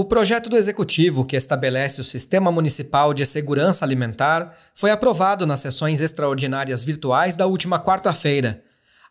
O projeto do Executivo, que estabelece o Sistema Municipal de Segurança Alimentar, foi aprovado nas sessões extraordinárias virtuais da última quarta-feira.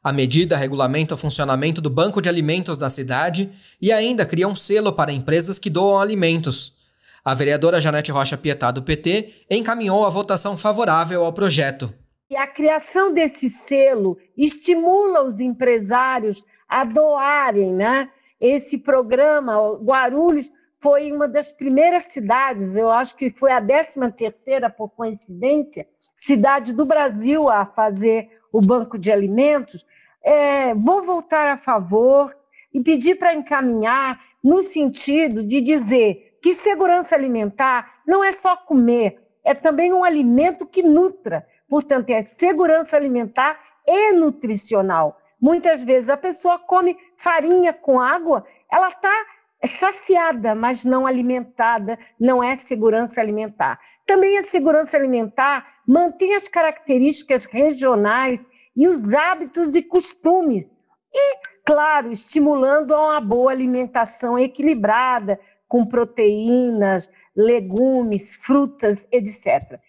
A medida regulamenta o funcionamento do Banco de Alimentos da cidade e ainda cria um selo para empresas que doam alimentos. A vereadora Janete Rocha Pietá, do PT, encaminhou a votação favorável ao projeto. E a criação desse selo estimula os empresários a doarem né, esse programa, Guarulhos foi uma das primeiras cidades, eu acho que foi a 13 terceira, por coincidência, cidade do Brasil a fazer o banco de alimentos, é, vou voltar a favor e pedir para encaminhar no sentido de dizer que segurança alimentar não é só comer, é também um alimento que nutra. Portanto, é segurança alimentar e nutricional. Muitas vezes a pessoa come farinha com água, ela está é saciada, mas não alimentada, não é segurança alimentar. Também a segurança alimentar mantém as características regionais e os hábitos e costumes. E, claro, estimulando a uma boa alimentação equilibrada, com proteínas, legumes, frutas, etc.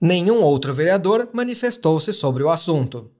Nenhum outro vereador manifestou-se sobre o assunto.